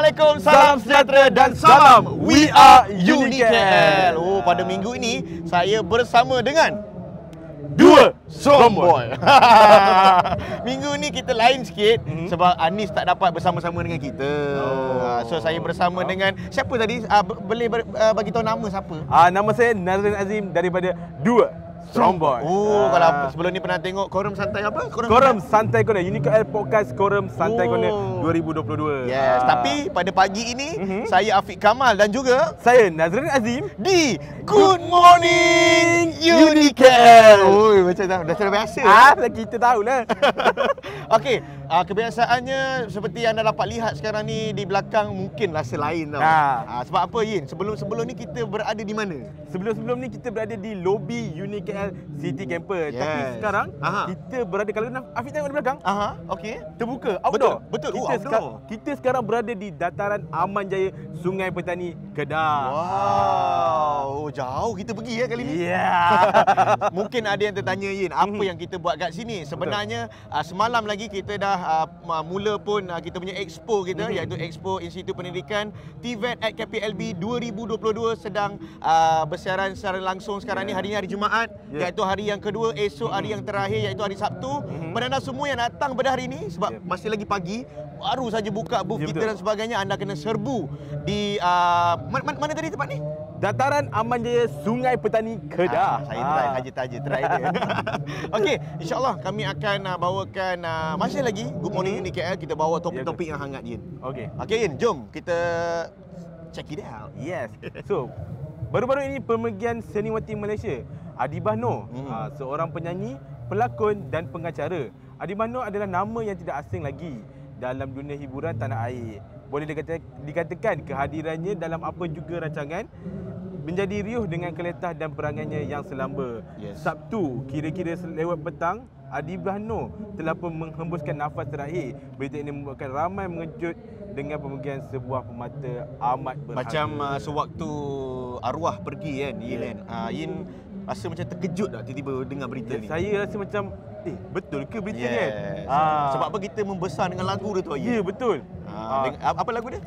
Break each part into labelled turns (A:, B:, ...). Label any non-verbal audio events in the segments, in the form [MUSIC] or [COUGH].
A: Assalamualaikum, salam sejahtera dan salam We Are Unikel. Oh, pada minggu ini saya bersama dengan dua Somboy. [LAUGHS] minggu ni kita lain sikit mm-hmm. sebab Anis tak dapat bersama-sama dengan kita. Oh. Ah, so saya bersama oh. dengan siapa tadi? Ah, boleh ah, bagi tahu nama siapa? Ah nama saya Nazrin Azim daripada dua Stromboy. Oh, uh, uh. kalau ah. sebelum ni pernah tengok Korum Santai apa? Korum, Korum Santai Corner. Unique Air Podcast Korum Santai uh. Corner 2022. Yes, uh. tapi pada pagi ini uh-huh. saya Afiq Kamal dan juga saya Nazrin Azim di Good Morning Unicare. Oh, macam dah dah sudah biasa. Ah, ha? kita tahulah. [LAUGHS] Okey, Uh, kebiasaannya seperti yang anda dapat lihat sekarang ni di belakang mungkin rasa lain tau. Ha. Uh, sebab apa Yin? Sebelum-sebelum ni kita berada di mana? Sebelum-sebelum ni kita berada di lobi Unik KL City Camper. Yes. Tapi sekarang Aha. kita berada kalau nak Afif tengok di belakang. Aha. Okey. Terbuka outdoor. Betul. Betul. Kita, oh, outdoor. kita sekarang berada di dataran Aman Jaya Sungai Petani Kedah. Wow, oh, jauh kita pergi ya kali ni. Ya. Yeah. [LAUGHS] Mungkin ada yang tertanya Yin, apa hmm. yang kita buat kat sini? Sebenarnya Betul. Ah, semalam lagi kita dah ah, mula pun ah, kita punya expo kita hmm. iaitu Expo Institut Pendidikan TVET e at KPLB 2022 sedang bersiaran secara langsung sekarang yeah. ni hari ini hari Jumaat yeah. iaitu hari yang kedua, esok hari yang terakhir iaitu hari Sabtu. Hmm. Pendana semua yang datang pada hari ini sebab yeah. masih lagi pagi, baru saja buka booth ya, kita dan sebagainya anda kena serbu di uh, mana, mana tadi tempat ni Dataran Aman Jaya Sungai Petani Kedah. Ah, saya try ah. haji taja try [LAUGHS] Okey, insyaallah kami akan uh, bawakan uh, masih lagi Good Morning ini hmm. KL kita bawa ya, topik-topik yang hangat Yin. Okey. Okey Yin, jom kita check it out. Yes. [LAUGHS] So, baru-baru ini pemegian seniwati Malaysia, Adibah Noor, hmm. uh, seorang penyanyi, pelakon dan pengacara. Adibah Noor adalah nama yang tidak asing lagi dalam dunia hiburan tanah air. Boleh dikatakan kehadirannya dalam apa juga rancangan menjadi riuh dengan keletah dan perangannya yang selamba. Yes. Sabtu, kira-kira lewat petang, Adi Bahno telah pun menghembuskan nafas terakhir. Berita ini membuatkan ramai mengejut dengan pemegian sebuah pemata amat berharga. Macam uh, sewaktu arwah pergi kan, Yin. Yeah. Uh, Yin rasa macam terkejut lah tiba-tiba dengar berita ya, ni. Saya rasa macam eh betul ke berita yes. ni kan? Ha. Sebab apa kita membesar dengan lagu dia tu ayah? Ya betul. Ha. Ah, ha. Dengan, apa lagu dia?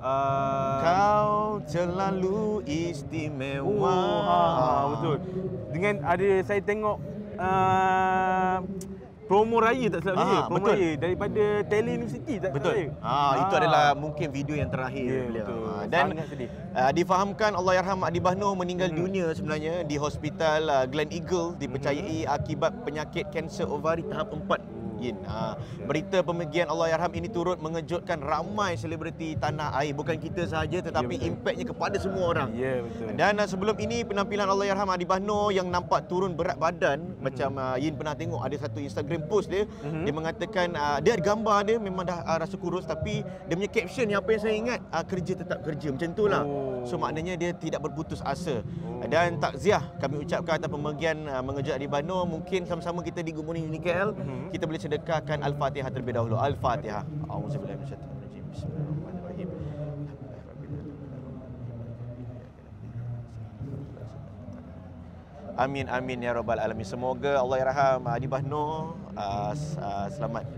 A: Um, Kau terlalu istimewa. Oh, ha, ha, betul. Dengan ada saya tengok uh, promo raya tak salah saya. Promo betul. raya daripada Tele University tak betul. salah saya. Ah, itu ah. adalah mungkin video yang terakhir yeah, beliau. Betul. Ah, dan sedih. Uh, difahamkan Allah Yarham Adi Bahno meninggal hmm. dunia sebenarnya di hospital uh, Glen Eagle dipercayai hmm. akibat penyakit kanser ovari tahap 4. Ah, berita pemergian Allahyarham ini turut mengejutkan ramai selebriti tanah air bukan kita sahaja ya, tetapi ya, impaknya kepada semua orang. Ya betul. Dan uh, sebelum ini penampilan Allahyarham Adi Bahno yang nampak turun berat badan hmm. macam uh, Yin pernah tengok ada satu Instagram post dia mm-hmm. dia mengatakan uh, dia ada gambar dia memang dah uh, rasa kurus tapi dia punya caption yang apa yang saya ingat uh, kerja tetap kerja macam itulah oh. so maknanya dia tidak berputus asa oh. dan takziah kami ucapkan atas pembagian uh, mengejar di Bano mungkin sama-sama kita di Good Morning UNIKL mm-hmm. kita boleh sedekahkan Al-Fatihah terlebih dahulu Al-Fatihah Al-Fatihah Al-Fatihah al Amin amin ya rabbal alamin. Semoga Allah yarham Adi ah, Bahno uh, uh, ah, ah, selamat.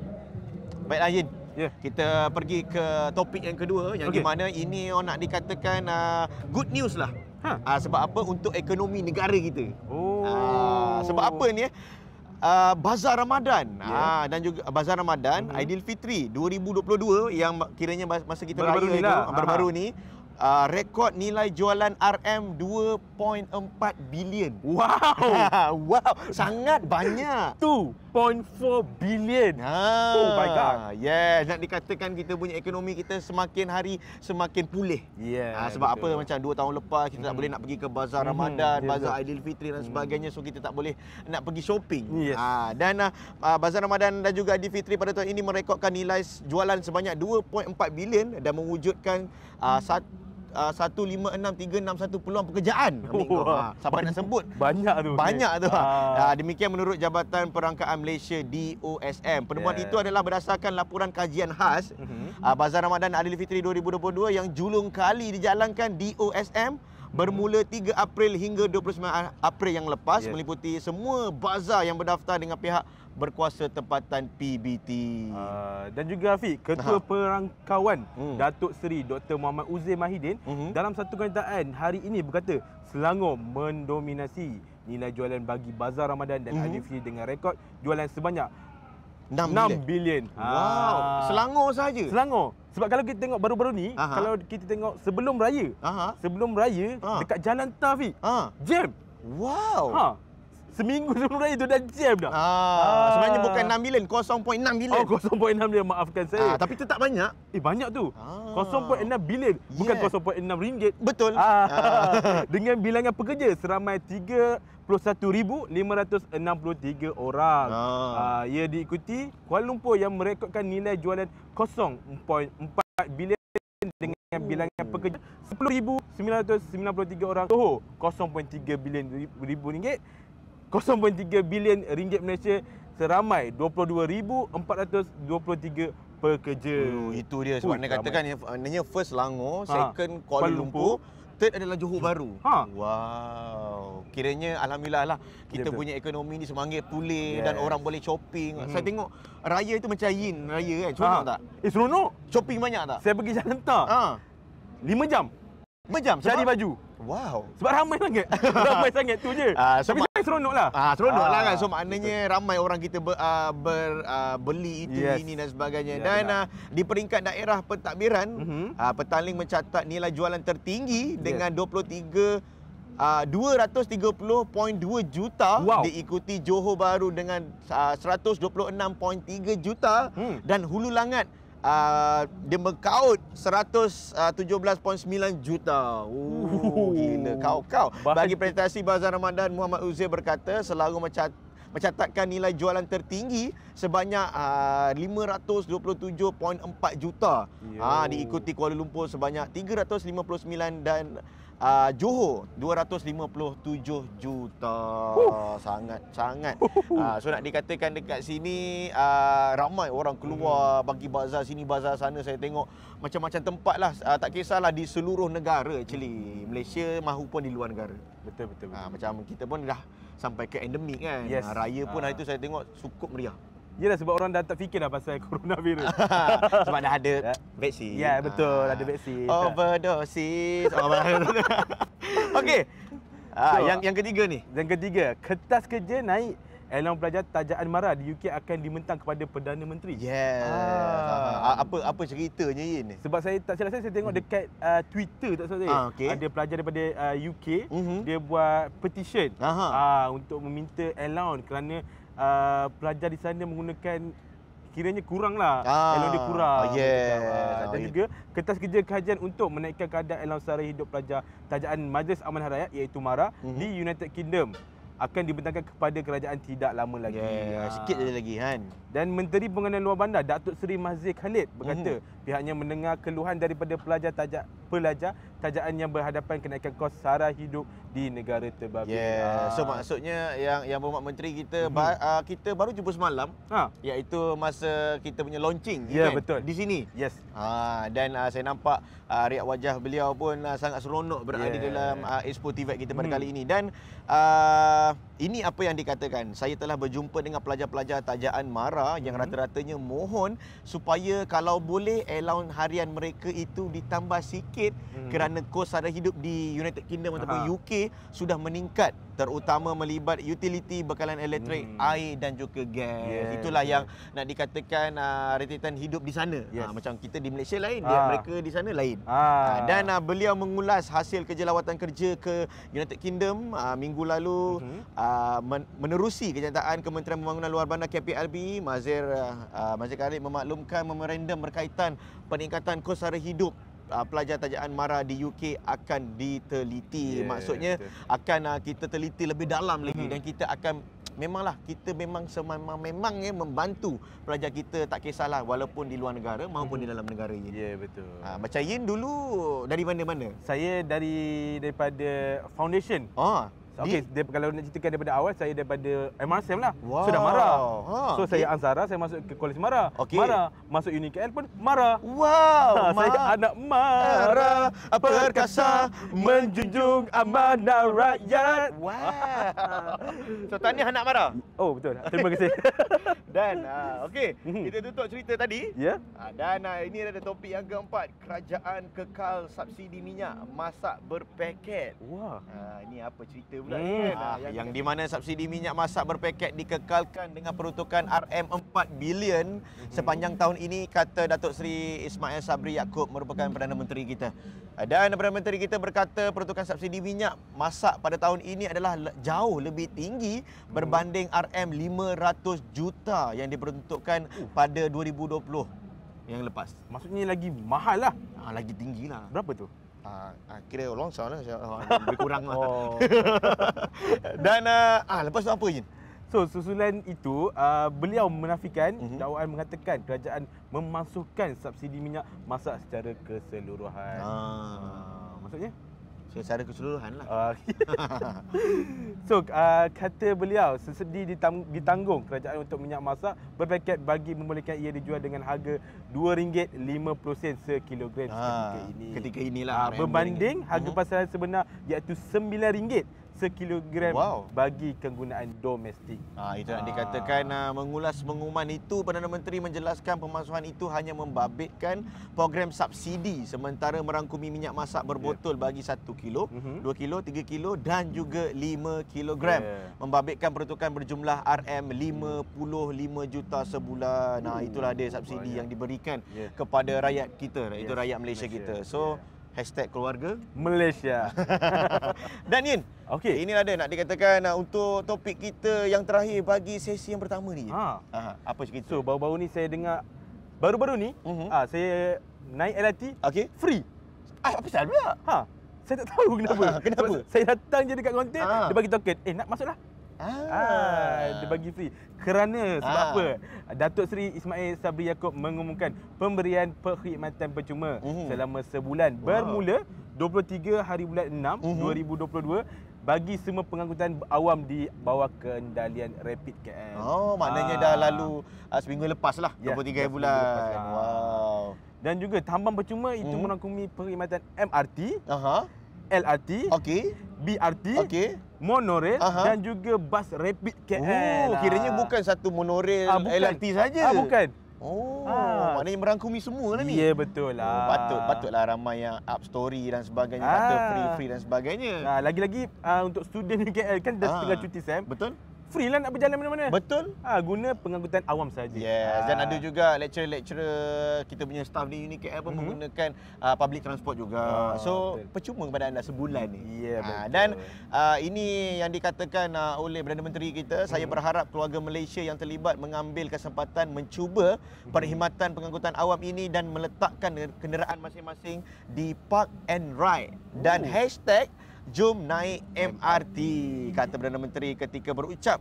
A: Baik Ayin. Yeah. Kita pergi ke topik yang kedua yang okay. di mana ini orang nak dikatakan uh, good news lah. Huh. Ha. Uh, sebab apa untuk ekonomi negara kita. Oh. Uh, sebab apa ni ya? Uh, Bazar Ramadan yeah. Ya. uh, dan juga Bazar Ramadan mm-hmm. Aidilfitri 2022 yang kiranya masa kita baru-baru ni lah. baru-baru ha. ni uh, rekod nilai jualan RM 2.4 bilion. Wow. [LAUGHS] wow, sangat banyak. 2.4 bilion. Ha. Oh my god. Yes, nak dikatakan kita punya ekonomi kita semakin hari semakin pulih. Yeah. Uh, sebab betul. apa macam 2 tahun lepas kita hmm. tak boleh nak pergi ke bazar hmm. Ramadan, yeah, bazar Aidilfitri dan hmm. sebagainya hmm. so kita tak boleh nak pergi shopping. Ha yes. uh, dan uh, bazar Ramadan dan juga Aidilfitri pada tahun ini merekodkan nilai jualan sebanyak 2.4 bilion dan mewujudkan uh, satu uh, 156361 peluang pekerjaan. Oh, [LAUGHS] ha, siapa ban- nak sebut? Banyak tu. Banyak tu. Ha. Ha. Ha, demikian menurut Jabatan Perangkaan Malaysia DOSM. Penemuan yeah. itu adalah berdasarkan laporan kajian khas mm-hmm. uh, Bazar Ramadan Adil Fitri 2022 yang julung kali dijalankan DOSM bermula 3 April hingga 29 April yang lepas yeah. meliputi semua bazar yang berdaftar dengan pihak berkuasa tempatan PBT. Uh, ah, dan juga Afiq, Ketua ha. Perangkawan hmm. Datuk Seri Dr. Muhammad Uzair Mahidin uh-huh. dalam satu kenyataan hari ini berkata Selangor mendominasi nilai jualan bagi Bazar Ramadan dan uh-huh. Mhm. Hari dengan rekod jualan sebanyak 6, 6 bilion. Wow, ah. Selangor saja. Selangor. Sebab kalau kita tengok baru-baru ni, Aha. kalau kita tengok sebelum raya, Aha. sebelum raya Aha. dekat jalan Tafi, ha. jam. Wow. Ha. Seminggu [LAUGHS] sebelum raya tu dah jam dah. Ah, ah. Sebenarnya bukan 6 bilion, 0.6 bilion. Oh, 0.6 bilion, maafkan saya. Ah, tapi tetap banyak. Eh, banyak tu. Ah. 0.6 bilion, bukan yeah. 0.6 ringgit. Betul. Ah. Ah. [LAUGHS] Dengan bilangan pekerja, seramai 3 21,563 orang. Ha. Uh, ia diikuti Kuala Lumpur yang merekodkan nilai jualan 0.4 bilion dengan oh. bilangan pekerja 10,993 orang. Johor 0.3 bilion ribu ringgit. 0.3 bilion ringgit Malaysia seramai 22,423 pekerja. Uh, itu dia sebab dia katakan yang first Langor, ah, second ha. Kuala, Kuala Lumpur third adalah Johor baru. Ha. Wow. Kiranya alhamdulillah lah kita yeah, punya ekonomi ni semanggil pulih yes. dan orang boleh shopping. Mm-hmm. Saya tengok raya itu macam yin raya kan. Seronok ha. tak? Eh seronok. Shopping banyak tak? Saya pergi Jakarta. Ha. 5 jam. 5 jam cari baju. Wow. Sebab ramai sangat. [LAUGHS] ramai sangat tu je. Uh, ah, so Tapi sangat seronok lah. Uh, seronok uh, lah ah, kan. So maknanya betul. ramai orang kita ber, uh, ber, uh, beli itu, yes. ini dan sebagainya. Ya, dan uh, di peringkat daerah pentadbiran, uh-huh. Mhm. uh, Petaling mencatat nilai jualan tertinggi yes. dengan 23 uh, 230.2 juta wow. diikuti Johor Bahru dengan uh, 126.3 juta hmm. dan Hulu Langat uh, dia mengkaut 117.9 juta. Oh gila kau kau. Bagi presentasi Bazar Ramadan Muhammad Uzair berkata selalu mencat mencatatkan nilai jualan tertinggi sebanyak ah, uh, 527.4 juta. Ah diikuti Kuala Lumpur sebanyak 359 dan uh, Johor 257 juta sangat sangat uh, so nak dikatakan dekat sini uh, ramai orang keluar hmm. bagi bazar sini bazar sana saya tengok macam-macam tempat lah uh, tak kisahlah di seluruh negara actually hmm. Malaysia mahupun di luar negara betul betul, betul. Uh, macam kita pun dah sampai ke endemik kan yes. uh, raya pun uh. hari tu saya tengok cukup meriah Yelah sebab orang dah tak fikir dah pasal [LAUGHS] coronavirus. [LAUGHS] sebab dah ada ya. vaksin. Ya, yeah, betul. Ah. Ada vaksin. Overdosis. Oh, [LAUGHS] Okey. Ah, yang yang ketiga ni. Yang ketiga, kertas kerja naik. Elang pelajar tajaan marah di UK akan dimentang kepada Perdana Menteri. Yes. Ah. ah apa apa ceritanya ini? Sebab saya tak silap saya, saya tengok hmm. dekat hmm. uh, Twitter tak salah saya. Ah, okay. Ada pelajar daripada uh, ah, UK, uh-huh. Mhm. dia buat petition uh, untuk meminta allowance kerana Uh, pelajar di sana menggunakan kiranya kuranglah ah. elo dia kurang ah, yes. Ah, dan ah, juga kertas kerja kajian untuk menaikkan kadar elo sara hidup pelajar tajaan Majlis Aman Rakyat iaitu MARA mm-hmm. di United Kingdom akan dibentangkan kepada kerajaan tidak lama lagi. Yeah, ha. Sikit saja lagi kan dan Menteri Pengenalan Luar Bandar Datuk Seri Mazik Khalid berkata mm-hmm. pihaknya mendengar keluhan daripada pelajar tajak pelajar tajaan yang berhadapan kenaikan kos sara hidup di negara terbabit. Yeah. Ha. So maksudnya yang yang bermak menteri kita mm-hmm. ba- uh, kita baru jumpa semalam ha. iaitu masa kita punya launching yeah, kan? betul. di sini. Yes. Ha dan uh, saya nampak uh, riak wajah beliau pun uh, sangat seronok berada yeah. dalam uh, Expo TVET kita pada mm. kali ini dan uh, ini apa yang dikatakan saya telah berjumpa dengan pelajar-pelajar tajaan Mara Sara hmm. yang rata-ratanya mohon supaya kalau boleh allowance harian mereka itu ditambah sikit hmm. kerana kos sara hidup di United Kingdom ataupun Aha. UK sudah meningkat terutama melibat utility bekalan elektrik hmm. air dan juga gas. Yes. Itulah yes. yang nak dikatakan uh, rentetan hidup di sana. Yes. Ha, macam kita di Malaysia lain, dia ah. mereka di sana lain. Ha. dan uh, beliau mengulas hasil kerja lawatan kerja ke United Kingdom uh, minggu lalu uh-huh. uh, menerusi kenyataan Kementerian Pembangunan Luar Bandar KPLB Mazir uh, ah, Mazir Karim memaklumkan memorandum berkaitan peningkatan kos sara hidup uh, pelajar tajaan MARA di UK akan diteliti. Yeah, Maksudnya betul. akan uh, kita teliti lebih dalam lagi mm-hmm. dan kita akan memanglah kita memang sememang memang ya membantu pelajar kita tak kisahlah walaupun di luar negara maupun mm-hmm. di hmm. dalam negara ini. Ya yeah, betul. Uh, macam Yin dulu dari mana-mana? Saya dari daripada foundation. Oh okay, di? kalau nak ceritakan daripada awal, saya daripada MRSM lah. Wow. So, dah marah. Ha, so, okay. saya Ansara, saya masuk ke Kolej Mara. Okay. Mara. Masuk Uni KL pun Mara. Wow. Ha, Ma- saya anak Mara. Apa perkasa menjunjung amanah rakyat. Wow. so, tanya anak marah? Oh, betul. Terima kasih. [LAUGHS] dan, uh, ah, okay. Hmm. Kita tutup cerita tadi. Ya. Yeah. Uh, dan uh, ini adalah topik yang keempat. Kerajaan kekal subsidi minyak masak berpaket. Wah. Wow. Uh, ah, ini apa cerita? pula hmm. kan. Ah, ah yang, yang di mana subsidi minyak masak berpaket dikekalkan dengan peruntukan RM4 bilion hmm. sepanjang tahun ini kata Datuk Seri Ismail Sabri Yaakob merupakan Perdana Menteri kita. Dan Perdana Menteri kita berkata peruntukan subsidi minyak masak pada tahun ini adalah jauh lebih tinggi hmm. berbanding RM500 juta yang diperuntukkan uh. pada 2020 yang lepas. Maksudnya lagi mahal lah. Ha, lagi tinggi lah. Berapa tu? uh, uh, kira longsor lah uh, lebih kurang lah. oh. [LAUGHS] dan uh, uh, lepas tu apa Jin? So susulan itu uh, beliau menafikan mm-hmm. dakwaan mengatakan kerajaan memasukkan subsidi minyak masak secara keseluruhan. Ah. Uh, maksudnya? secara keseluruhan lah. Ah, okay. [LAUGHS] so, uh, kata beliau, sesedi ditanggung kerajaan untuk minyak masak berpaket bagi membolehkan ia dijual dengan harga RM2.50 sekilogram ha, ah, ketika ini. Ketika inilah. Uh, berbanding harga mhm. pasaran sebenar iaitu RM9 sekilogram wow. bagi penggunaan domestik. Ha, itu yang ah. dikatakan ha. mengulas pengumuman itu Perdana Menteri menjelaskan pemasuhan itu hanya membabitkan program subsidi sementara merangkumi minyak masak berbotol yeah. bagi satu kilo, 2 mm-hmm. kilo, tiga kilo dan juga lima kilogram. Yeah. Membabitkan peruntukan berjumlah RM55 mm. juta sebulan. Nah, itulah dia subsidi oh, yang diberikan yeah. kepada rakyat kita, yeah. itu rakyat Malaysia, Malaysia. kita. So yeah. Hashtag keluarga Malaysia [LAUGHS] Dan Yin okay. Inilah dia nak dikatakan uh, Untuk topik kita yang terakhir Bagi sesi yang pertama ni ha. Apa cerita? So baru-baru ni saya dengar Baru-baru ni uh-huh. ha, Saya naik LRT okay. Free ah, Apa salah pula? Ha. Saya tak tahu kenapa [LAUGHS] Kenapa? saya datang je dekat konten ha. Dia bagi token Eh nak masuklah Ah, dia bagi free. Kerana sebab ah. apa? Datuk Seri Ismail Sabri Yaakob mengumumkan pemberian perkhidmatan percuma uhum. selama sebulan wow. bermula 23 hari bulan 6 uhum. 2022 bagi semua pengangkutan awam di bawah kendalian Rapid KL. Oh, maknanya ah. dah lalu uh, seminggu lepas lah, 23 ya, ya, bulan. Lepas lah. Wow. Dan juga tambang percuma itu hmm. merangkumi perkhidmatan MRT. Aha. LRT, okay. BRT, okay. monorail Aha. dan juga bas rapid KL. Oh, kiranya ah. bukan satu monorail ah, bukan. LRT saja. Ah, bukan. Oh, ah. maknanya merangkumi semua lah ni. Ya, betul lah. Oh, patut, patutlah ramai yang up story dan sebagainya, ah. kata free-free dan sebagainya. Ah, lagi-lagi, ah, untuk student di KL kan dah ah. setengah cuti, Sam. Betul free lah nak berjalan mana-mana. Betul. Ha, guna pengangkutan awam saja. Yeah, Ha. Dan ada juga lecturer-lecturer kita punya staff di Uni pun mm-hmm. menggunakan uh, public transport juga. Oh, so, betul. percuma kepada anda sebulan ni. Ya, yeah, betul. Ha, dan uh, ini yang dikatakan uh, oleh Perdana Menteri kita, mm-hmm. saya mhm. berharap keluarga Malaysia yang terlibat mengambil kesempatan mencuba mm-hmm. perkhidmatan pengangkutan awam ini dan meletakkan kenderaan masing-masing di park and ride. Dan Ooh. hashtag jom naik MRT kata Perdana Menteri ketika berucap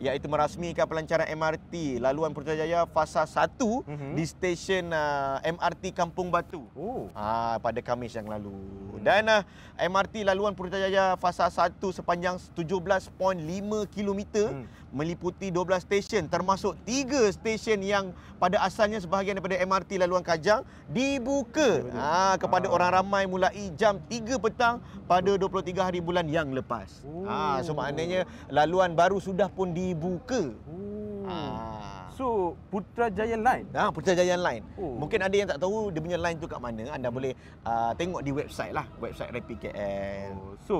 A: iaitu merasmikan pelancaran MRT laluan Putrajaya fasa 1 mm-hmm. di stesen uh, MRT Kampung Batu. Oh. Ah uh, pada Khamis yang lalu. Mm. Dan uh, MRT laluan Putrajaya fasa 1 sepanjang 17.5 km mm. meliputi 12 stesen termasuk 3 stesen yang pada asalnya sebahagian daripada MRT laluan Kajang dibuka ah kepada uh. orang ramai mulai jam 3 petang pada 23 hari bulan yang lepas. Oh. Ah uh, so maknanya laluan baru sudah pun di dibuka. Hmm. Ah. So Putrajaya Line. Ah Putrajaya Line. Oh. Mungkin ada yang tak tahu dia punya line tu kat mana. Anda boleh uh, tengok di website lah, website Rapid Oh. So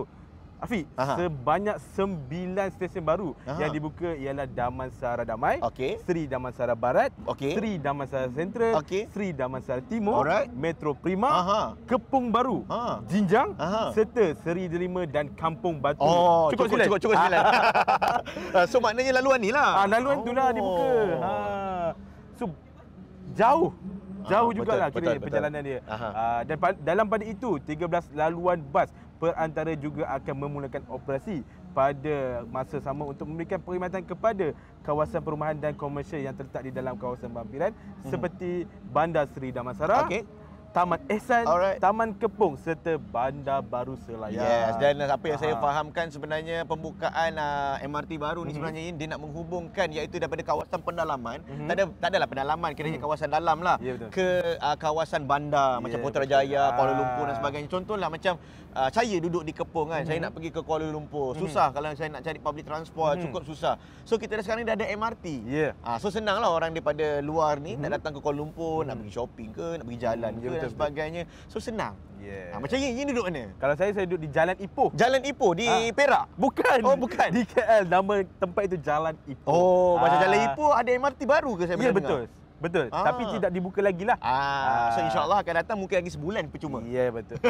A: Afi, sebanyak sembilan stesen baru Aha. yang dibuka ialah Damansara Damai, okay. Sri Damansara Barat, okay. Sri Damansara Sentral, okay. Sri Damansara Timur, Alright. Metro Prima, Aha. Kepung Baru, Aha. Jinjang Aha. serta Seri Delima dan Kampung Batu. Oh, cukup cukup, cukup cukup cukup [LAUGHS] ah, so maknanya laluan ni lah. Ah, laluan oh. tu lah dibuka. Oh. Ha. So jauh jauh ah, jugalah betul, perjalanan betul. dia. Aha. Ah, dan pa- dalam pada itu 13 laluan bas perantara juga akan memulakan operasi pada masa sama untuk memberikan perkhidmatan kepada kawasan perumahan dan komersial yang terletak di dalam kawasan berhampiran hmm. seperti Bandar Seri Damansara okay. Taman Ehsan, Alright. Taman Kepung serta Bandar Baru Selayar. Yes, dan apa yang saya fahamkan sebenarnya pembukaan uh, ah, MRT baru ni mm-hmm. sebenarnya ini dia nak menghubungkan iaitu daripada kawasan pendalaman, mm-hmm. tak ada tak adalah pendalaman, kira mm-hmm. kawasan dalam lah yeah, ya, ke uh, kawasan bandar yeah, macam Putrajaya, ah. Kuala Lumpur dan sebagainya. Contohlah macam uh, saya duduk di Kepung kan, mm-hmm. saya mhm. nak pergi ke Kuala Lumpur. Mhm. Susah mm-hmm. kalau saya nak cari public transport mm-hmm. cukup susah. So kita dah sekarang ni dah ada MRT. Yeah. Ya. Uh, so senanglah orang daripada luar ni mm-hmm. nak mhm. datang ke Kuala Lumpur, mm-hmm. nak pergi shopping ke, nak pergi jalan mm-hmm. ke. Yeah, dan sebagainya. So senang. Yeah. Ha, macam ini, ini duduk mana? Kalau saya, saya duduk di Jalan Ipoh. Jalan Ipoh? Di ha? Perak? Bukan. Oh, bukan. Di KL. Nama tempat itu Jalan Ipoh. Oh, ha. macam Jalan Ipoh ada MRT baru ke saya Ya, betul. Betul. Ah. Tapi tidak dibuka lagi lah. Ah, ah. So insyaAllah akan datang mungkin lagi sebulan percuma. Ya yeah, betul. [LAUGHS]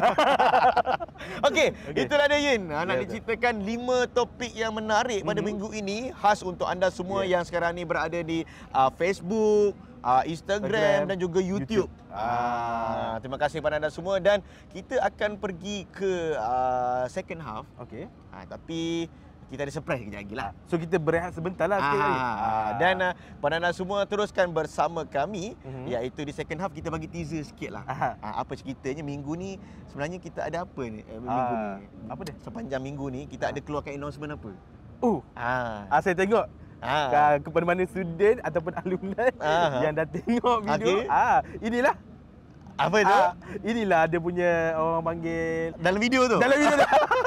A: Okey, okay. itulah dia Yin. Ha, ya, nak yeah, diceritakan lima topik yang menarik mm-hmm. pada mhm. minggu ini. Khas untuk anda semua yeah. yang sekarang ni berada di uh, Facebook, Ah, Instagram, Instagram dan juga YouTube. YouTube. Ah. ah, terima kasih kepada anda semua dan kita akan pergi ke uh, second half. Okey. Ha, tapi kita ada surprise kejap lagi lah. So kita berehat sebentar lah. Ah, ah. Dan uh, pada anda semua teruskan bersama kami uh-huh. iaitu di second half kita bagi teaser sikit lah. Uh-huh. Uh, apa ceritanya minggu ni sebenarnya kita ada apa ni? Eh, minggu uh, ni. Apa dia? Sepanjang minggu ni kita uh-huh. ada keluarkan announcement apa? Oh. Uh. Ah. Uh, saya tengok ha. Ah. kepada mana student ataupun [LAUGHS] alumni ha. Ah. yang dah tengok video okay. ha, ah, inilah apa itu? Ah, inilah dia punya orang panggil Dalam video tu? Dalam video tu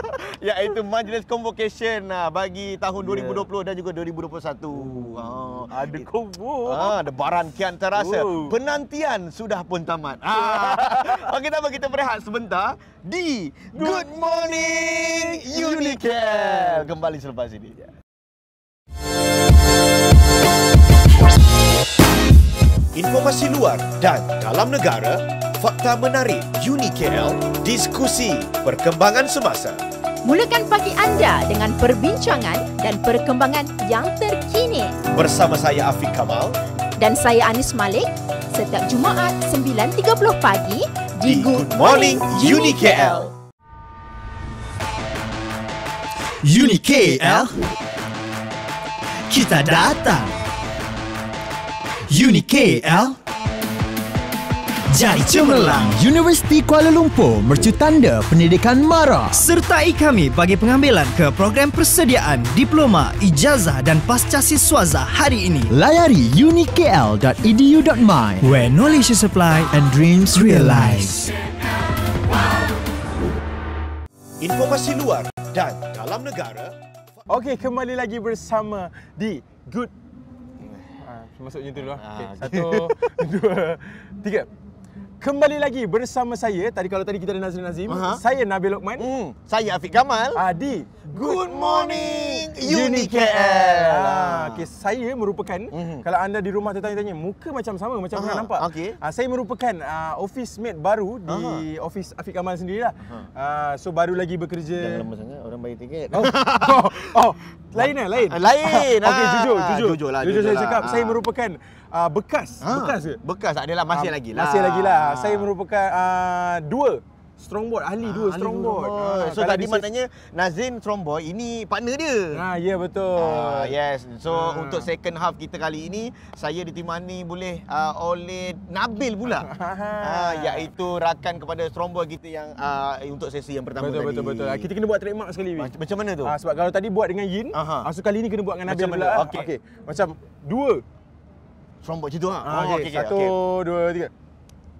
A: [LAUGHS] Ya itu majlis convocation bagi tahun yeah. 2020 dan juga 2021 Ooh. Oh, Ada combo ah, Ada baran kian terasa Ooh. Penantian sudah pun tamat ah. [LAUGHS] Okey tak apa kita berehat sebentar Di Good, Good Morning Unicam Kembali selepas ini informasi luar dan dalam negara, fakta menarik Uni KL, diskusi perkembangan semasa. Mulakan pagi anda dengan perbincangan dan perkembangan yang terkini. Bersama saya Afiq Kamal dan saya Anis Malik setiap Jumaat 9.30 pagi di Good Morning Uni KL. Uni KL, kita datang. Uni KL Jari Cemerlang Universiti Kuala Lumpur Mercu Tanda Pendidikan MARA Sertai kami bagi pengambilan ke program persediaan Diploma, Ijazah dan Pasca Siswaza hari ini Layari unikl.edu.my Where knowledge is applied and dreams realize Informasi luar dan dalam negara Okey, kembali lagi bersama di Good Masuk macam dulu lah. Ah, okay. Satu, [LAUGHS] dua, tiga. Kembali lagi bersama saya tadi kalau tadi kita ada Nazrin Nazim, uh-huh. saya Nabil Lokman, mm, saya Afiq Kamal, Adi. Good, Good morning Uni KL. Ah, okay. saya merupakan mm-hmm. kalau anda di rumah tertanya-tanya muka macam sama macam uh-huh. pernah nampak. Okay. Ah, saya merupakan uh, office mate baru di uh-huh. office Afiq Kamal sendirilah. Uh-huh. Ah, so baru lagi bekerja. Jangan lama sangat orang bayar tiket. Oh. oh. Oh. Lain eh, lain. Lain. [LAUGHS] Okey, jujur, ah, jujur. jujurlah. Jujur saya cakap, saya merupakan uh, bekas. Ha. Bekas ke? Bekas tak adalah masih uh, lagi lah. Masih lagi lah. Ha. Saya merupakan uh, dua strongboard ahli ha, dua strongboard. Ahli So tadi disi... maknanya Nazin strongboard ini partner dia. Ha ya yeah, betul. Uh, yes. So ha. untuk second half kita kali ini saya ditemani boleh uh, oleh Nabil pula. [LAUGHS] Ah, uh, iaitu rakan kepada strongboard kita yang uh, untuk sesi yang pertama betul, tadi. Betul betul betul. Kita kena buat trademark sekali ni. Macam mana tu? Uh, sebab kalau tadi buat dengan Yin, uh so kali ni kena buat dengan Nabil macam pula. Okey. Okay. Macam dua strong boy macam ah. ah. Oh, okay, satu, okay. dua, tiga.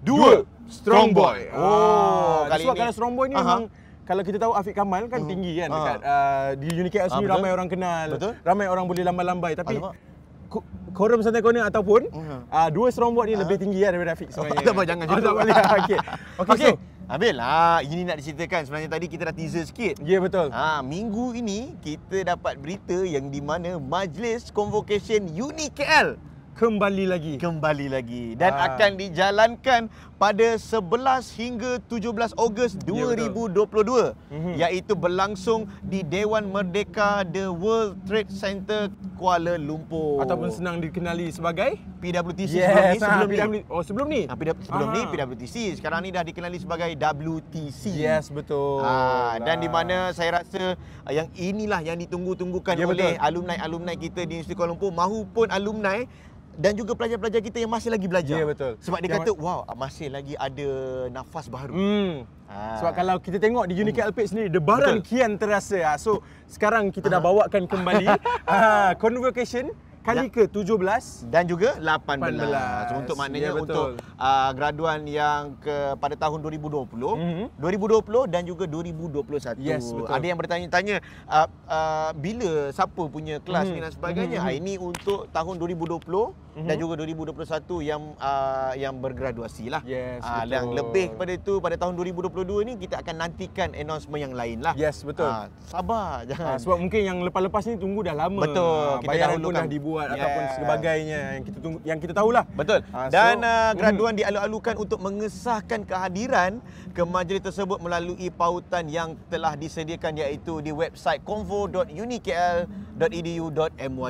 B: Dua, dua. strong boy. Ah, oh, kali sebab ini. kalau
A: strong boy ni uh-huh. memang kalau kita tahu Afiq Kamal kan uh-huh. tinggi kan uh-huh. dekat uh, di Unique House uh, ramai orang kenal. Betul? Ramai orang boleh lambai-lambai tapi Korum Santai Corner ataupun uh-huh. uh, dua strong boy ni uh-huh. lebih tinggi kan daripada Afiq sebenarnya. [LAUGHS] Tak apa jangan cerita. okey. Okay, [LAUGHS] okay. So, Abil, lah, ha, ini nak diceritakan sebenarnya tadi kita dah teaser sikit. Ya, yeah, betul. Ha, minggu ini kita dapat berita yang di mana majlis convocation UNI KL kembali lagi. Kembali lagi dan ha. akan dijalankan pada 11 hingga 17 Ogos 2022 ya, mhm. iaitu berlangsung di Dewan Merdeka The World Trade Center Kuala Lumpur ataupun senang dikenali sebagai PWTC yes, sebelum ni sebelum ah, ni oh sebelum ni ha, ah, PW, sebelum ni PWTC sekarang ni dah dikenali sebagai WTC yes betul ha, dan di mana saya rasa yang inilah yang ditunggu-tunggukan ya, oleh alumni-alumni kita di Universiti Kuala Lumpur mahupun alumni dan juga pelajar-pelajar kita yang masih lagi belajar. Ya betul. Sebab dia yang kata wow, masih lagi ada nafas baru. Hmm. Ha. Sebab kalau kita tengok di Unique hmm. Alpic sendiri, debaran betul. kian terasa. Ha, so, sekarang kita dah ha. bawakan kembali [LAUGHS] ha, convocation kali ya. ke 17 dan juga 18. 18. Untuk maknanya ya, untuk uh, graduan yang ke pada tahun 2020, mm-hmm. 2020 dan juga 2021. Yes, betul. Ada yang bertanya-tanya uh, uh, bila siapa punya kelas mm-hmm. ni dan sebagainya. Mm-hmm. Ini untuk tahun 2020 hmm dan juga 2021 yang uh, yang bergraduasi lah. Yes, uh, betul. Yang lebih pada itu pada tahun 2022 ni kita akan nantikan announcement yang lain lah. Yes, betul. Uh, sabar jangan. Uh, sebab mungkin yang lepas-lepas ni tunggu dah lama. Betul. Uh, kita bayaran pun dah kan- dibuat yes. ataupun sebagainya yang kita tunggu yang kita tahulah. Betul. Uh, so, dan uh, hmm. graduan mm. dialu-alukan untuk mengesahkan kehadiran ke majlis tersebut melalui pautan yang telah disediakan iaitu di website convo.unikl.edu.my yes,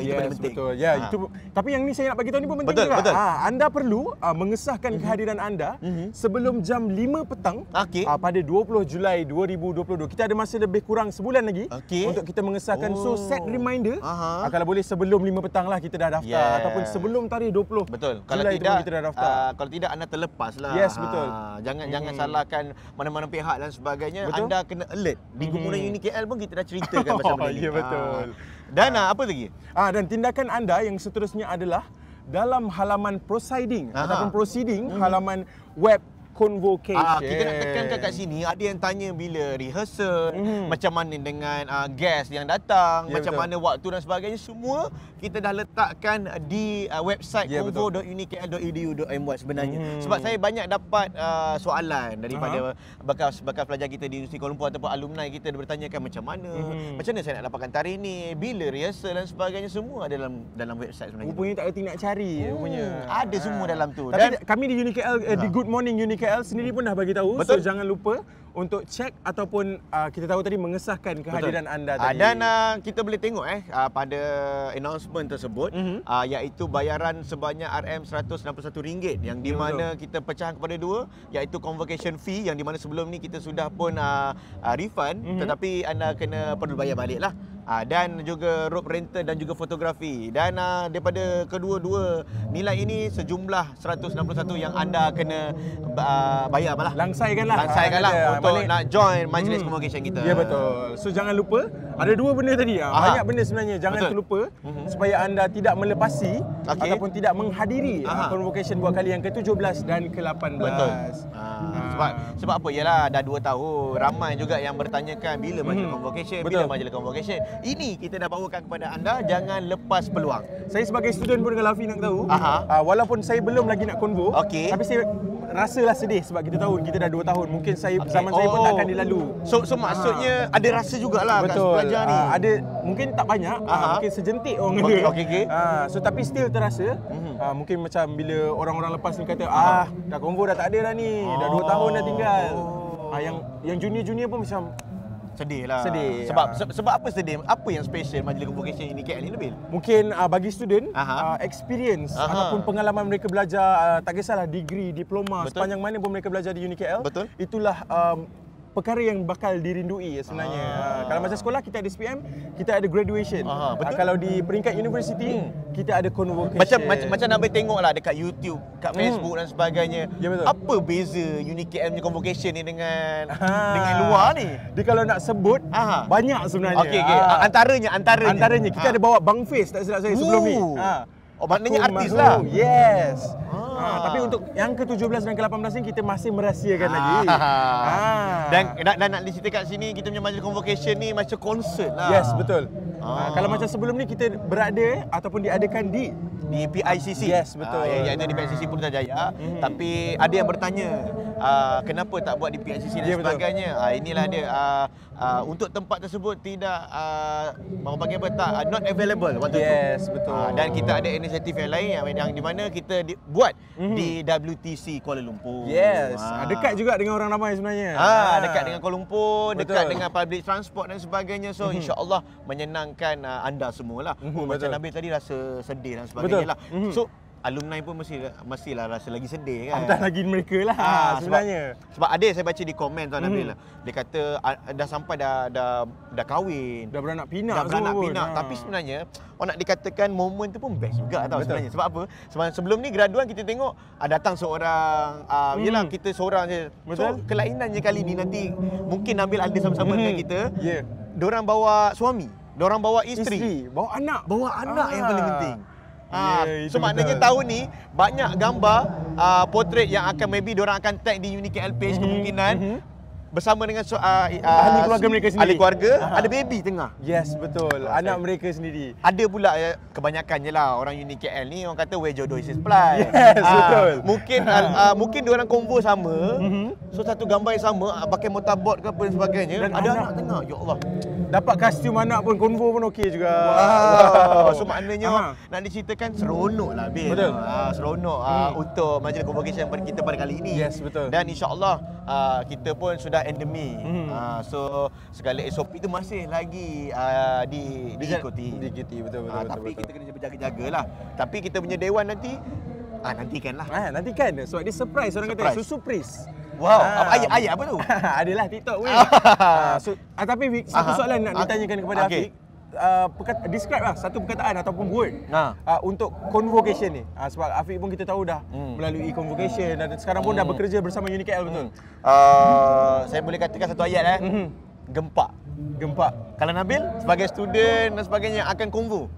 A: itu paling penting. Yes, betul. Ya, yeah, itu. Tapi yang ni saya nak bagi bagi tahu ni pun penting betul, juga. Betul. Ha, anda perlu uh, mengesahkan mm-hmm. kehadiran anda mm-hmm. sebelum jam 5 petang okay. uh, ah, pada 20 Julai 2022. Kita ada masa lebih kurang sebulan lagi okay. untuk kita mengesahkan. Oh. So set reminder. uh kalau boleh sebelum 5 petang lah kita dah daftar. Yes. Ataupun sebelum tarikh 20 betul. Julai betul. Kalau tidak, kita dah daftar. Uh, kalau tidak anda terlepas lah. Yes betul. jangan hmm jangan salahkan mana-mana pihak dan sebagainya. Betul? Anda kena alert. Di Gumuna mm-hmm. Uni KL pun kita dah ceritakan pasal [LAUGHS] benda oh, ni. Ya betul. Dan apa lagi? Ah dan tindakan anda yang seterusnya adalah dalam halaman proceeding Aha. ataupun proceeding hmm. halaman web convocation. Ah, kita nak tekankan kat sini ada yang tanya bila rehearsal, mm. macam mana dengan uh, guest yang datang, yeah, macam betul. mana waktu dan sebagainya semua kita dah letakkan di uh, website yeah, ya, convo.unikl.edu.my sebenarnya. Mm. Sebab saya banyak dapat uh, soalan daripada uh-huh. bekas bekas pelajar kita di Universiti Kuala Lumpur ataupun alumni kita bertanyakan macam mana, mm. macam mana saya nak dapatkan tarikh ni, bila rehearsal dan sebagainya semua ada dalam dalam website sebenarnya. Rupanya tak reti nak cari hmm. rupanya. Ada semua dalam tu. Tapi dan kami di UniKL eh, di Good Morning UniKL KL sendiri pun dah bagi tahu so jangan lupa untuk cek ataupun uh, kita tahu tadi mengesahkan kehadiran Betul. anda ah, tadi. Dan uh, kita boleh tengok eh uh, pada announcement tersebut mm-hmm. uh, iaitu bayaran sebanyak RM161 yang mm-hmm. di mana kita pecah kepada dua iaitu convocation fee yang di mana sebelum ni kita sudah pun uh, uh, refund mm-hmm. tetapi anda kena perlu bayar baliklah uh, dan juga rope rental dan juga fotografi dan uh, daripada kedua-dua nilai ini sejumlah 161 yang anda kena uh, bayar malah langsaikanlah langsaikanlah uh, untuk balik. nak join majlis hmm. convocation kita ya betul so jangan lupa ada dua benda tadi Aha. banyak benda sebenarnya jangan betul. terlupa uh-huh. supaya anda tidak melepasi okay. ataupun tidak menghadiri uh, convocation buat kali yang ke-17 dan ke-18 betul uh, sebab sebab apa ialah dah 2 tahun ramai juga yang bertanyakan bila majlis hmm. convocation bila majlis convocation ini kita dah bawakan kepada anda jangan lepas peluang saya sebagai student pun dengan Lafi nak tahu Aha. Uh, walaupun saya belum lagi nak konvo okay. tapi saya rasa lah sedih sebab kita tahu kita dah 2 tahun mungkin saya okay. zaman oh. saya pun tak akan oh. dilalu so so maksudnya Aha. ada rasa jugalah Betul. kat pelajar ni uh, ada mungkin tak banyak uh, mungkin sejentik orang okay, kata okey okey uh, so tapi still terasa uh, mungkin macam bila orang-orang lepas ni kata ah dah konvo dah tak ada dah ni oh. dah 2 tahun dah tinggal oh. uh, yang yang junior-junior pun macam sedih lah. Sedih. Sebab ya. se- sebab apa sedih? Apa yang special majlis convocation ini KL ni lebih? Mungkin uh, bagi student uh, experience Aha. ataupun pengalaman mereka belajar uh, tak kisahlah degree, diploma Betul. sepanjang mana pun mereka belajar di UNIKL. Betul. Itulah um, perkara yang bakal dirindui sebenarnya. Ah. ah kalau masa sekolah kita ada SPM, kita ada graduation. Ah, betul? Kalau di peringkat universiti, hmm. kita ada convocation. Macam macam, macam nak tengoklah dekat YouTube, kat hmm. Facebook dan sebagainya. Ya, Apa beza UniKM punya convocation ni dengan ah. dengan luar ni? Dia kalau nak sebut, ah. banyak sebenarnya. Okey okey. Ah. Antaranya antaranya. Antaranya kita ah. ada bawa Bang Face tak silap saya sebelum ni. Ah. Oh maknanya artis lah. Yes. Ah. Ah, ah. tapi untuk yang ke-17 dan ke-18 ni kita masih merahsiakan lagi. Ha. Dan nak dan nak dicerita kat sini kita punya majlis convocation ni macam konsert lah. Yes, betul. Ha. kalau macam sebelum ni kita berada ataupun diadakan di di PICC. Yes, betul. Ha, ya, yang ada di PICC Putra Jaya. Hmm. Tapi ada yang bertanya Uh, kenapa tak buat di PICC dan yeah, ya, sebagainya uh, inilah dia uh, uh, untuk tempat tersebut tidak uh, apa apa tak uh, not available yes, yes betul uh, dan kita ada inisiatif yang lain yang, yang di mana kita di, buat mm-hmm. di WTC Kuala Lumpur. Yes, ha. dekat juga dengan orang ramai sebenarnya. Ha, ha. dekat dengan Kuala Lumpur, betul. dekat dengan public transport dan sebagainya. So mm-hmm. insya-Allah menyenangkan uh, anda semualah. Mm-hmm. Oh, macam Nabil tadi rasa sedih dan sebagainya lah. Mm-hmm. So alumni pun mesti mestilah rasa lagi sedih kan. Antara lagi mereka lah ha, sebenarnya. Sebab, sebab ada saya baca di komen tuan hmm. Nabil. Lah. Dia kata ah, dah sampai dah dah dah kahwin. Dah beranak pinak. Dah beranak pun. pinak. Ha. Tapi sebenarnya orang nak dikatakan momen tu pun best juga tau Betul. sebenarnya. Sebab apa? Sebab sebelum ni graduan kita tengok ada datang seorang uh, hmm. yelah kita seorang je. Betul. So kelainannya kali ni nanti mungkin Nabil ada sama-sama hmm. dengan kita. Ya. Yeah. Diorang bawa suami. Diorang bawa isteri. isteri. Bawa anak. Bawa anak ah. yang paling penting. Yeah, uh, ya, so maknanya betul. ni banyak gambar uh, portrait yang akan maybe diorang akan tag di Unique LP mm-hmm. kemungkinan. Mm-hmm bersama dengan so uh, uh, ahli keluarga mereka sendiri. Ahli keluarga, uh-huh. ada baby tengah. Yes, betul. Oh, Anak say. mereka sendiri. Ada pula ya, eh, kebanyakannya lah orang uni KL ni orang kata where jodoh is his [LAUGHS] plan. Yes, uh, betul. Mungkin uh, mungkin dua orang combo sama. Mm-hmm. So satu gambar yang sama pakai motorboard ke apa dan sebagainya. Dan ada anak, anak tengah. Ya Allah. Dapat kostum anak pun konvo pun okey juga. Wow. wow. So maknanya Aha. nak diceritakan seronok lah Bil. Betul. Uh, seronok uh, hmm. untuk majlis convocation kita pada kali ini. Yes betul. Dan insyaAllah uh, kita pun sudah endemi. Hmm. Uh, so segala SOP itu masih lagi uh, di diikuti. Diikuti betul betul. Uh, betul tapi betul, kita betul. kena berjaga lah. Tapi kita punya dewan nanti ah uh, nantikanlah. Ah uh, nantikan. So dia surprise orang surprise. kata susu pris. Wow, ah. apa ayat ayat apa tu? [LAUGHS] Adalah TikTok weh. [LAUGHS] ah, so, ah, tapi satu soalan nak ditanyakan kepada okay. Afiq. Uh, perkata, describe lah satu perkataan ataupun word ha. uh, untuk convocation ni. Uh, sebab Afiq pun kita tahu dah hmm. melalui convocation dan sekarang pun hmm. dah bekerja bersama Unikel betul. Hmm. Uh, saya boleh katakan satu ayat eh. Hmm. Gempak. Gempak. Kalau Nabil sebagai student dan sebagainya akan convo.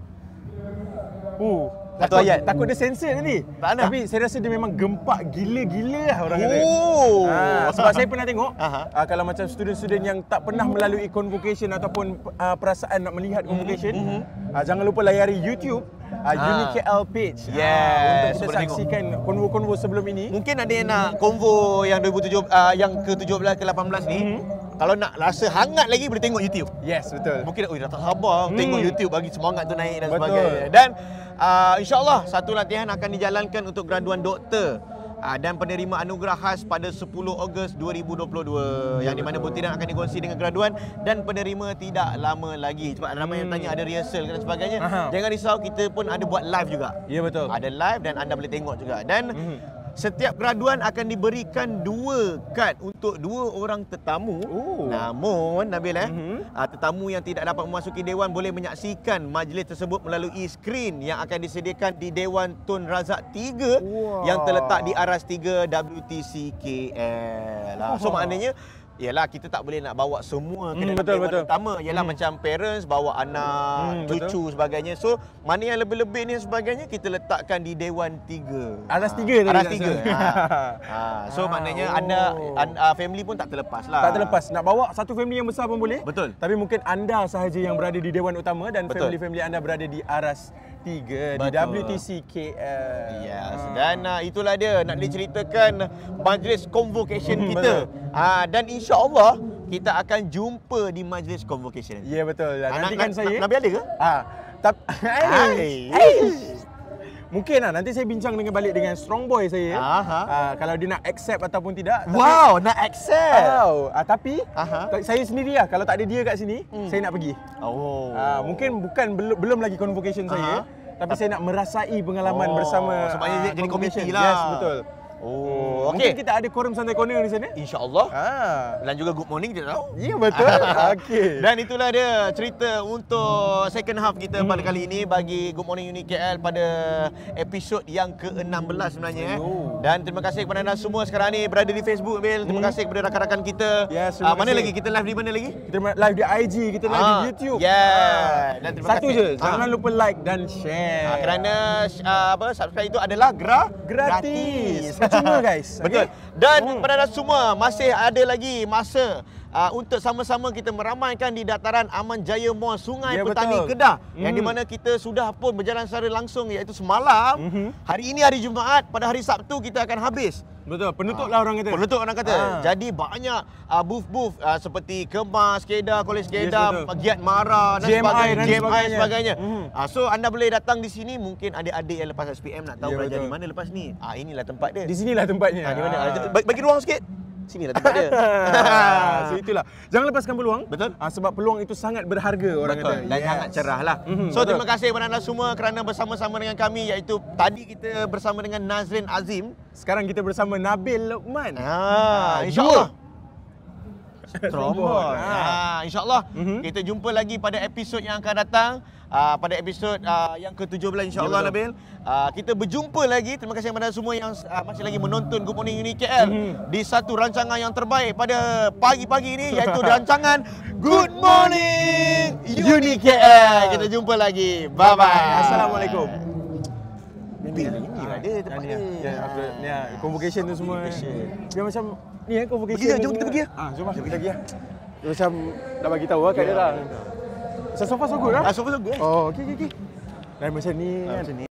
A: Uh, satu ayat. Takut dia sensor nanti. Tak ada. Tapi saya rasa dia memang gempak gila-gila lah orang kata. Oh. Ha, sebab saya pernah tengok, uh, kalau macam student-student yang tak pernah melalui convocation ataupun uh, perasaan nak melihat mhm, convocation, mm-hmm. uh, jangan lupa layari YouTube. Uh, ha. Ah. Uni KL page yes. Uh, untuk kita saksikan konvo-konvo sebelum ini Mungkin ada yang nak konvo yang 2007, uh, ah, yang ke-17 ke-18 ni mm-hmm. Kalau nak rasa hangat lagi boleh tengok YouTube. Yes, betul. Mungkin oi dah tak sabar hmm. tengok YouTube bagi semangat tu naik dan betul. sebagainya. Dan uh, insya-Allah satu latihan akan dijalankan untuk graduan doktor uh, dan penerima anugerah khas pada 10 Ogos 2022 yang di mana butiran akan dikongsi dengan graduan dan penerima tidak lama lagi. Sebab ramai hmm. yang tanya hmm. ada rehearsal dan sebagainya. Aha. Jangan risau kita pun ada buat live juga. Ya betul. Ada live dan anda boleh tengok juga. Dan hmm setiap graduan akan diberikan dua kad untuk dua orang tetamu. Oh. Namun, Nabil eh, mm-hmm. tetamu yang tidak dapat memasuki dewan boleh menyaksikan majlis tersebut melalui skrin yang akan disediakan di Dewan Tun Razak 3 wow. yang terletak di aras 3 WTCKL. Ah, so [LAUGHS] maknanya ialah kita tak boleh nak bawa semua ke hmm, dalam betul, betul. utama ialah hmm. macam parents bawa anak hmm, cucu betul. sebagainya so mana yang lebih-lebih ni sebagainya kita letakkan di dewan Tiga. aras 3 ah, tadi aras 3 ha. Ah. [LAUGHS] Ah, so ha. maknanya oh. anda an, uh, family pun tak terlepas lah tak terlepas nak bawa satu family yang besar pun boleh betul tapi mungkin anda sahaja yang berada di dewan utama dan family-family anda berada di aras ketiga Betul. di WTC KL. Yes. Ah. Dan uh, itulah dia nak diceritakan majlis convocation hmm, kita. Ah uh, dan insya-Allah kita akan jumpa di majlis convocation. Ya yeah, betul. Lah, nanti ah, kan saya. Nabi ada ke? Ah. Tapi [LAUGHS] eh, eh. eh. Mungkin lah nanti saya bincang dengan balik dengan strong boy saya. Uh, kalau dia nak accept ataupun tidak. Tapi, wow, nak accept. Wow. Uh, tapi Aha. saya sendiri lah kalau tak ada dia kat sini, hmm. saya nak pergi. Oh. Uh, mungkin bukan belum belum lagi convocation saya, tapi, tapi saya nak merasai pengalaman oh. bersama. Supaya uh, jadi committee lah. Yes, betul. Oh, okay. Mungkin kita ada korum santai corner di sana. InsyaAllah. Ha. Dan juga good morning, tidak tahu. Ya, yeah, betul. [LAUGHS] okay. Dan itulah dia cerita untuk second half kita hmm. pada kali ini bagi Good Morning Uni KL pada episod yang ke-16 sebenarnya. Eh. Dan terima kasih kepada anda semua sekarang ni berada di Facebook, Bil. Terima hmm. kasih kepada rakan-rakan kita. Yes, ya, uh, ah, mana kasih. lagi? Kita live di mana lagi? Kita live di IG, kita live ha. di ah, YouTube. Yes. Ya. Ah. Dan terima Satu kasih. je. Ha. Jangan lupa like dan share. Ha, kerana uh, apa subscribe itu adalah gra- gratis. gratis. [LAUGHS] Semua guys. Betul. Okay? Dan oh. Hmm. pada semua masih ada lagi masa uh, untuk sama-sama kita meramaikan di dataran Aman Jaya Mall Sungai yeah, ya, Petani betul. Kedah mm. yang hmm. di mana kita sudah pun berjalan secara langsung iaitu semalam. Mm-hmm. Hari ini hari Jumaat, pada hari Sabtu kita akan habis. Betul, penutuplah uh, orang kata. Penutup orang kata. Uh. Jadi banyak uh, booth-booth uh, seperti Kemas, Kedah, Kolej Kedah, yes, Giat Mara dan GMI sebagainya. Dan sebagainya. GMI sebagainya. Mm-hmm. Uh, so anda boleh datang di sini mungkin adik-adik yang lepas SPM nak tahu yeah, belajar betul. di mana lepas ni. Ah uh, inilah tempat dia. Di sinilah tempatnya. Uh, di mana? Bagi ruang sikit. Sini lah tempat dia. [LAUGHS] [LAUGHS] so itulah. Jangan lepaskan peluang. Betul. Uh, sebab peluang itu sangat berharga orang Betul. kata. Dan yes. sangat cerah lah. Mm-hmm. So Betul. terima kasih kepada anda semua kerana bersama-sama dengan kami iaitu tadi kita bersama dengan Nazrin Azim. Sekarang kita bersama Nabil Luqman. Ah, ah InsyaAllah. Dua. Strongboy. Ha, ah, ah, insyaAllah mm-hmm. kita jumpa lagi pada episod yang akan datang. Uh, pada episod uh, yang ke-17 ya, insyaAllah ya, Nabil. Uh, kita berjumpa lagi. Terima kasih kepada semua yang uh, masih lagi menonton Good Morning Uni KL. Mm-hmm. Di satu rancangan yang terbaik pada pagi-pagi ini. Iaitu [LAUGHS] rancangan Good Morning Uni KL. Kita jumpa lagi. Bye-bye. Assalamualaikum. Bin ni ada lah, tempat dia. Ya, ni ah, convocation tu semua. Eh. Dia macam ni eh convocation. Pergi lah, jom lah. Ah, kita pergi ah. Ah, jom kita pergi ah. Macam dah bagi tahu ah kat dia lah.
B: Sofa so good ah. ah? Sofa so good. Oh, okey okey okey.
A: Dan macam ni, kan. macam ni.